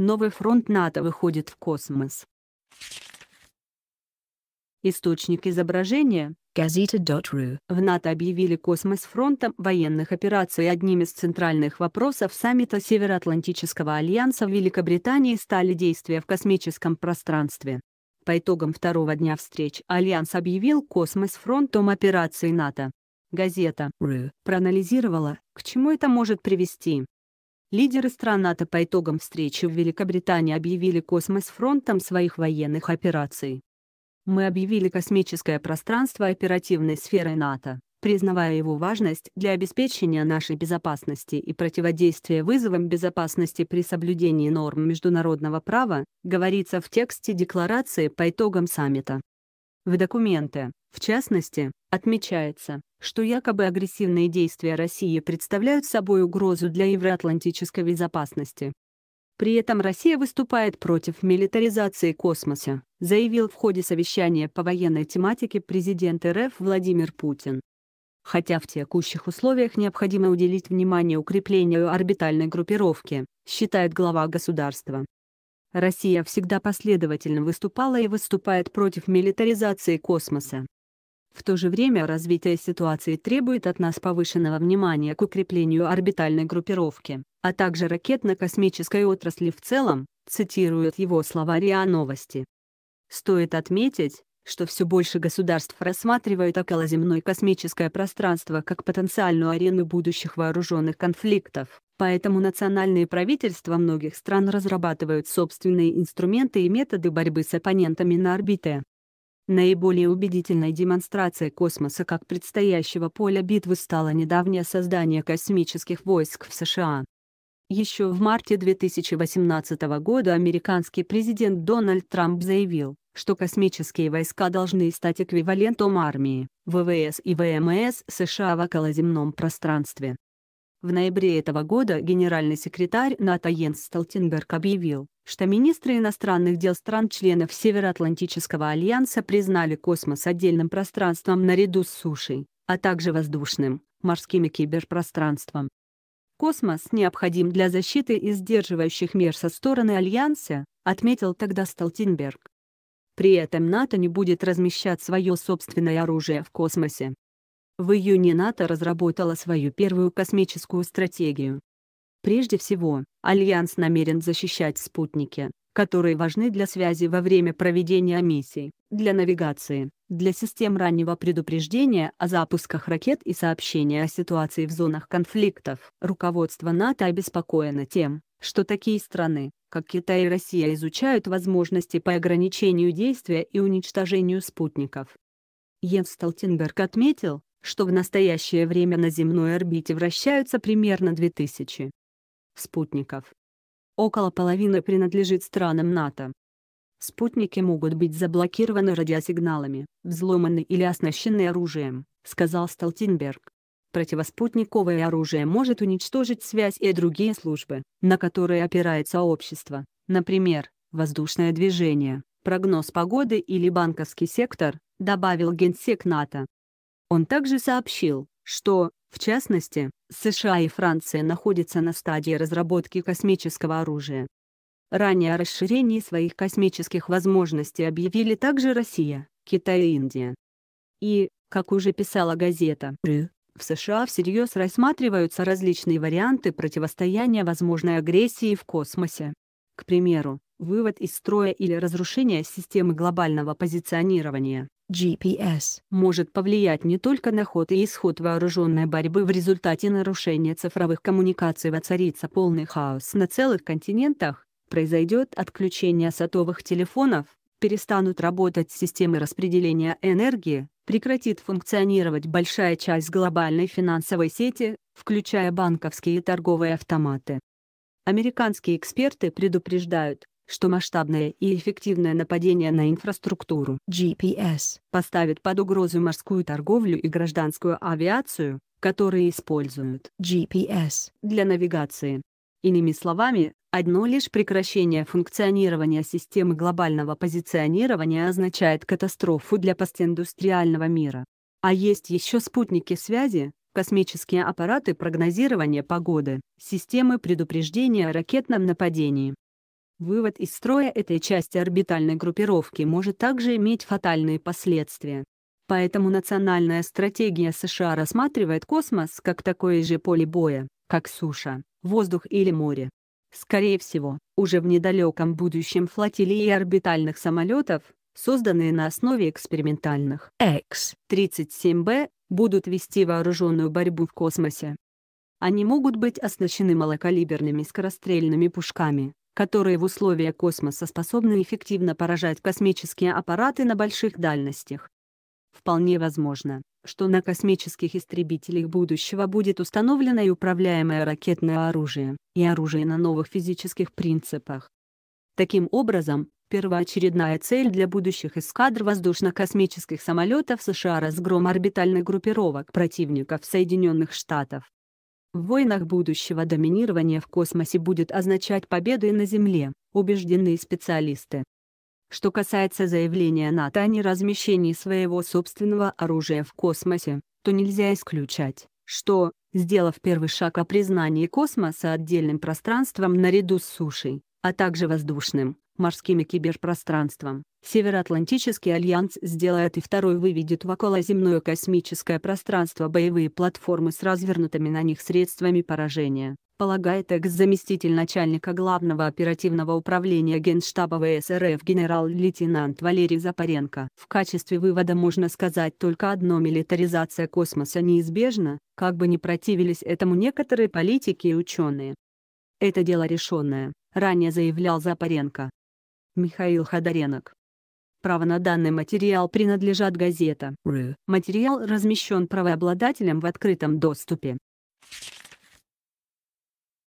Новый фронт НАТО выходит в космос. Источник изображения – Gazeta.ru. В НАТО объявили космос фронтом военных операций одним из центральных вопросов саммита Североатлантического альянса в Великобритании стали действия в космическом пространстве. По итогам второго дня встреч Альянс объявил космос фронтом операций НАТО. Газета «Ру» проанализировала, к чему это может привести. Лидеры стран-НАТО по итогам встречи в Великобритании объявили космос фронтом своих военных операций. Мы объявили космическое пространство оперативной сферой НАТО, признавая его важность для обеспечения нашей безопасности и противодействия вызовам безопасности при соблюдении норм международного права, говорится в тексте декларации по итогам саммита. В документе, в частности, отмечается, что якобы агрессивные действия России представляют собой угрозу для евроатлантической безопасности. При этом Россия выступает против милитаризации космоса, заявил в ходе совещания по военной тематике президент РФ Владимир Путин. Хотя в текущих условиях необходимо уделить внимание укреплению орбитальной группировки, считает глава государства. Россия всегда последовательно выступала и выступает против милитаризации космоса, в то же время развитие ситуации требует от нас повышенного внимания к укреплению орбитальной группировки, а также ракетно-космической отрасли в целом, цитирует его слова РИА Новости. Стоит отметить, что все больше государств рассматривают околоземное космическое пространство как потенциальную арену будущих вооруженных конфликтов, поэтому национальные правительства многих стран разрабатывают собственные инструменты и методы борьбы с оппонентами на орбите. Наиболее убедительной демонстрацией космоса как предстоящего поля битвы стало недавнее создание космических войск в США. Еще в марте 2018 года американский президент Дональд Трамп заявил, что космические войска должны стать эквивалентом армии, ВВС и ВМС США в околоземном пространстве. В ноябре этого года генеральный секретарь НАТО Йенс Столтенберг объявил, что министры иностранных дел стран-членов Североатлантического альянса признали космос отдельным пространством наряду с сушей, а также воздушным, морским и киберпространством. Космос необходим для защиты и сдерживающих мер со стороны Альянса, отметил тогда Столтенберг. При этом НАТО не будет размещать свое собственное оружие в космосе, в июне НАТО разработала свою первую космическую стратегию. Прежде всего, Альянс намерен защищать спутники, которые важны для связи во время проведения миссий, для навигации, для систем раннего предупреждения о запусках ракет и сообщения о ситуации в зонах конфликтов. Руководство НАТО обеспокоено тем, что такие страны, как Китай и Россия изучают возможности по ограничению действия и уничтожению спутников. Йенс Столтенберг отметил, что в настоящее время на земной орбите вращаются примерно 2000 спутников. Около половины принадлежит странам НАТО. Спутники могут быть заблокированы радиосигналами, взломаны или оснащены оружием, сказал Столтенберг. Противоспутниковое оружие может уничтожить связь и другие службы, на которые опирается общество, например, воздушное движение, прогноз погоды или банковский сектор, добавил генсек НАТО. Он также сообщил, что, в частности, США и Франция находятся на стадии разработки космического оружия. Ранее о расширении своих космических возможностей объявили также Россия, Китай и Индия. И, как уже писала газета «Ры», в США всерьез рассматриваются различные варианты противостояния возможной агрессии в космосе. К примеру, вывод из строя или разрушение системы глобального позиционирования. GPS может повлиять не только на ход и исход вооруженной борьбы в результате нарушения цифровых коммуникаций воцарится полный хаос на целых континентах, произойдет отключение сотовых телефонов, перестанут работать системы распределения энергии, прекратит функционировать большая часть глобальной финансовой сети, включая банковские и торговые автоматы. Американские эксперты предупреждают, что масштабное и эффективное нападение на инфраструктуру GPS поставит под угрозу морскую торговлю и гражданскую авиацию, которые используют GPS для навигации. Иными словами, одно лишь прекращение функционирования системы глобального позиционирования означает катастрофу для постиндустриального мира. А есть еще спутники связи, космические аппараты прогнозирования погоды, системы предупреждения о ракетном нападении, Вывод из строя этой части орбитальной группировки может также иметь фатальные последствия. Поэтому национальная стратегия США рассматривает космос как такое же поле боя, как суша, воздух или море. Скорее всего, уже в недалеком будущем флотилии орбитальных самолетов, созданные на основе экспериментальных X-37B, будут вести вооруженную борьбу в космосе. Они могут быть оснащены малокалиберными скорострельными пушками, которые в условиях космоса способны эффективно поражать космические аппараты на больших дальностях. Вполне возможно, что на космических истребителях будущего будет установлено и управляемое ракетное оружие, и оружие на новых физических принципах. Таким образом, первоочередная цель для будущих эскадр воздушно-космических самолетов США – разгром орбитальных группировок противников Соединенных Штатов. В войнах будущего доминирование в космосе будет означать победу и на Земле, убеждены специалисты. Что касается заявления НАТО о неразмещении своего собственного оружия в космосе, то нельзя исключать, что, сделав первый шаг о признании космоса отдельным пространством наряду с сушей, а также воздушным, морскими киберпространством. Североатлантический альянс сделает и второй выведет в околоземное космическое пространство боевые платформы с развернутыми на них средствами поражения, полагает экс-заместитель начальника главного оперативного управления Генштаба ВСРФ генерал-лейтенант Валерий Запаренко. В качестве вывода можно сказать только одно – милитаризация космоса неизбежна, как бы ни противились этому некоторые политики и ученые. Это дело решенное, ранее заявлял Запаренко. Михаил Ходоренок. Право на данный материал принадлежат газета. Материал размещен правообладателем в открытом доступе.